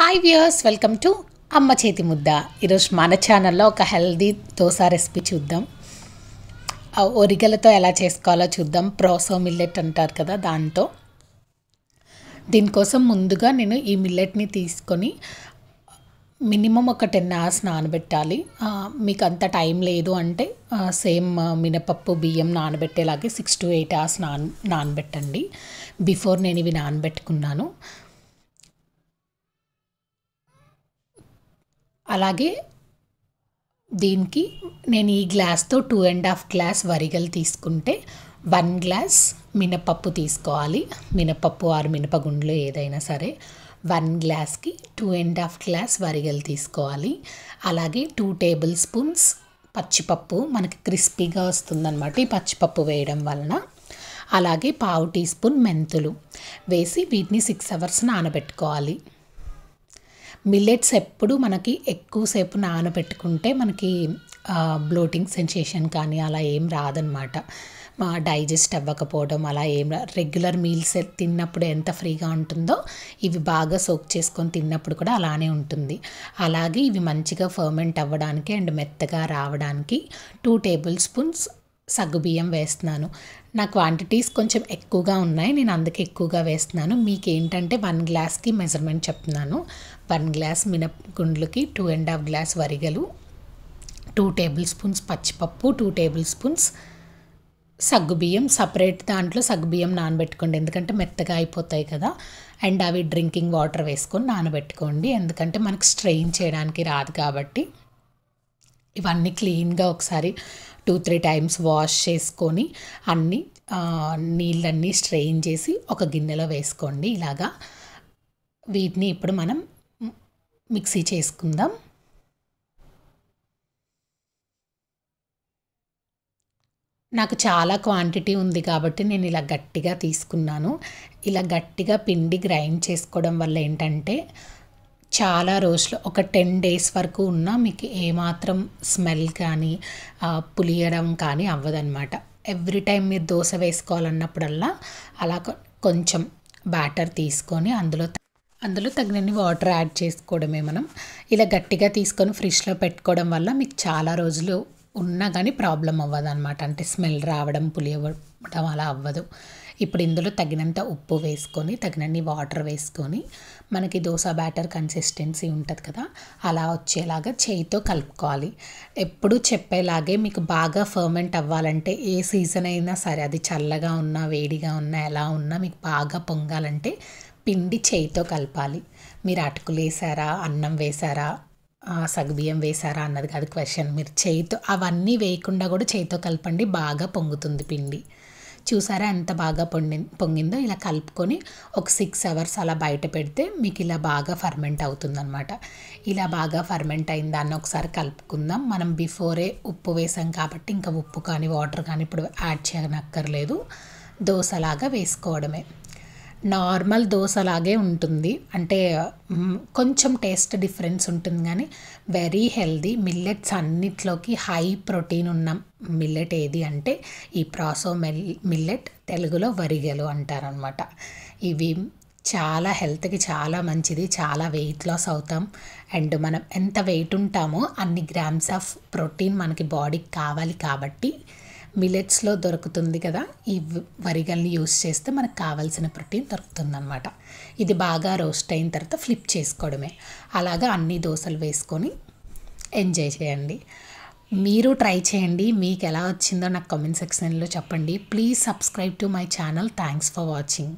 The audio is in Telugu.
హాయ్ వ్యూయర్స్ వెల్కమ్ టు అమ్మ చేతి ముద్ద ఈరోజు మన ఛానల్లో ఒక హెల్దీ దోశ రెసిపీ చూద్దాం ఒరిగలతో ఎలా చేసుకోవాలో చూద్దాం ప్రోసో మిల్లెట్ అంటారు కదా దాంతో దీనికోసం ముందుగా నేను ఈ మిల్లెట్ని తీసుకొని మినిమం ఒక టెన్ అవర్స్ నానబెట్టాలి మీకు అంత టైం లేదు అంటే సేమ్ మినపప్పు బియ్యం నానబెట్టేలాగే సిక్స్ టు ఎయిట్ అవర్స్ నాన్ నానబెట్టండి బిఫోర్ నేను ఇవి నానబెట్టుకున్నాను అలాగే దీనికి నేను ఈ గ్లాస్తో టూ అండ్ హాఫ్ గ్లాస్ వరిగలు తీసుకుంటే వన్ గ్లాస్ మినపప్పు తీసుకోవాలి మినపప్పు ఆరు మినపగుండ్లు ఏదైనా సరే వన్ గ్లాస్కి టూ అండ్ హాఫ్ గ్లాస్ వరిగలు తీసుకోవాలి అలాగే టూ టేబుల్ స్పూన్స్ పచ్చిపప్పు మనకి క్రిస్పీగా వస్తుందన్నమాట ఈ పచ్చిపప్పు వేయడం వలన అలాగే పావు టీ స్పూన్ మెంతులు వేసి వీటిని సిక్స్ అవర్స్ నానబెట్టుకోవాలి మిల్లెట్స్ ఎప్పుడు మనకి ఎక్కువసేపు నానబెట్టుకుంటే మనకి బ్లోటింగ్ సెన్సేషన్ కానీ అలా ఏం రాదనమాట డైజెస్ట్ అవ్వకపోవడం అలా ఏం రెగ్యులర్ మీల్స్ తిన్నప్పుడు ఎంత ఫ్రీగా ఉంటుందో ఇవి బాగా సోక్ చేసుకొని తిన్నప్పుడు కూడా అలానే ఉంటుంది అలాగే ఇవి మంచిగా ఫర్మెంట్ అవ్వడానికి అండ్ మెత్తగా రావడానికి టూ టేబుల్ స్పూన్స్ సగ్గుబియ్యం వేస్తున్నాను నా క్వాంటిటీస్ కొంచెం ఎక్కువగా ఉన్నాయి నేను అందుకే ఎక్కువగా వేస్తున్నాను మీకు ఏంటంటే వన్ గ్లాస్కి మెజర్మెంట్ చెప్తున్నాను వన్ గ్లాస్ మినపగుండ్లకి టూ అండ్ హాఫ్ గ్లాస్ వరిగలు టూ టేబుల్ స్పూన్స్ పచ్చిపప్పు టూ టేబుల్ స్పూన్స్ సగ్గుబియ్యం సపరేట్ దాంట్లో సగ్గుబియ్యం నానబెట్టుకోండి ఎందుకంటే మెత్తగా అయిపోతాయి కదా అండ్ అవి డ్రింకింగ్ వాటర్ వేసుకొని నానబెట్టుకోండి ఎందుకంటే మనకు స్ట్రెయిన్ చేయడానికి రాదు కాబట్టి ఇవన్నీ క్లీన్గా ఒకసారి టూ త్రీ టైమ్స్ వాష్ చేసుకొని అన్నీ నీళ్ళన్నీ స్ట్రెయిన్ చేసి ఒక గిన్నెలో వేసుకోండి ఇలాగా వీటిని ఇప్పుడు మనం మిక్సీ చేసుకుందాం నాకు చాలా క్వాంటిటీ ఉంది కాబట్టి నేను ఇలా గట్టిగా తీసుకున్నాను ఇలా గట్టిగా పిండి గ్రైండ్ చేసుకోవడం వల్ల ఏంటంటే చాలా రోజులు ఒక టెన్ డేస్ వరకు ఉన్నా మీకు ఏమాత్రం స్మెల్ కానీ పులియడం కానీ అవ్వదనమాట ఎవ్రీ టైం మీరు దోశ వేసుకోవాలన్నప్పుడల్లా అలా కొంచెం బ్యాటర్ తీసుకొని అందులో అందులో తగినన్ని వాటర్ యాడ్ చేసుకోవడమే మనం ఇలా గట్టిగా తీసుకొని ఫ్రిడ్జ్లో పెట్టుకోవడం వల్ల మీకు చాలా రోజులు ఉన్నా కానీ ప్రాబ్లం అవ్వదు అంటే స్మెల్ రావడం పులియడం అలా అవ్వదు ఇప్పుడు ఇందులో తగినంత ఉప్పు వేసుకొని తగినన్ని వాటర్ వేసుకొని మనకి దోశ బ్యాటర్ కన్సిస్టెన్సీ ఉంటుంది కదా అలా వచ్చేలాగా చేయితో కలుపుకోవాలి ఎప్పుడు చెప్పేలాగే మీకు బాగా ఫర్మెంట్ అవ్వాలంటే ఏ సీజన్ అయినా సరే అది చల్లగా ఉన్నా వేడిగా ఉన్నా ఎలా ఉన్నా మీకు బాగా పొంగాలంటే పిండి చేయితో కలపాలి మీరు అటుకులు వేసారా అన్నం వేసారా సగ్బియ్యం వేసారా అన్నది కాదు క్వశ్చన్ మీరు చేయితో అవన్నీ వేయకుండా కూడా చేయితో కలపండి బాగా పొంగుతుంది పిండి చూసారా ఎంత బాగా పొంగి పొంగిందో ఇలా కలుపుకొని ఒక సిక్స్ అవర్స్ అలా బయట పెడితే మీకు ఇలా బాగా ఫర్మెంట్ అవుతుందనమాట ఇలా బాగా ఫర్మెంట్ అయిన దాన్ని ఒకసారి కలుపుకుందాం మనం బిఫోరే ఉప్పు వేసాం కాబట్టి ఇంకా ఉప్పు కానీ వాటర్ కానీ ఇప్పుడు యాడ్ చేయనక్కర్లేదు దోశలాగా వేసుకోవడమే నార్మల్ దోశలాగే ఉంటుంది అంటే కొంచెం టేస్ట్ డిఫరెన్స్ ఉంటుంది కానీ వెరీ హెల్దీ మిల్లెట్స్ అన్నిట్లోకి హై ప్రోటీన్ ఉన్న మిల్లెట్ ఏది అంటే ఈ ప్రాసో మిల్లెట్ తెలుగులో వరిగలు అంటారనమాట ఇవి చాలా హెల్త్కి చాలా మంచిది చాలా వెయిట్ లాస్ అవుతాం అండ్ మనం ఎంత వెయిట్ ఉంటామో అన్ని గ్రామ్స్ ఆఫ్ ప్రోటీన్ మనకి బాడీకి కావాలి కాబట్టి మిలెట్స్లో దొరుకుతుంది కదా ఈ వరిగల్ని యూస్ చేస్తే మనకు కావాల్సిన ప్రోటీన్ దొరుకుతుందనమాట ఇది బాగా రోస్ట్ అయిన తర్వాత ఫ్లిప్ చేసుకోవడమే అలాగా అన్ని దోశలు వేసుకొని ఎంజాయ్ చేయండి మీరు ట్రై చేయండి మీకు ఎలా వచ్చిందో నాకు కామెంట్ సెక్షన్లో చెప్పండి please subscribe to my channel thanks for watching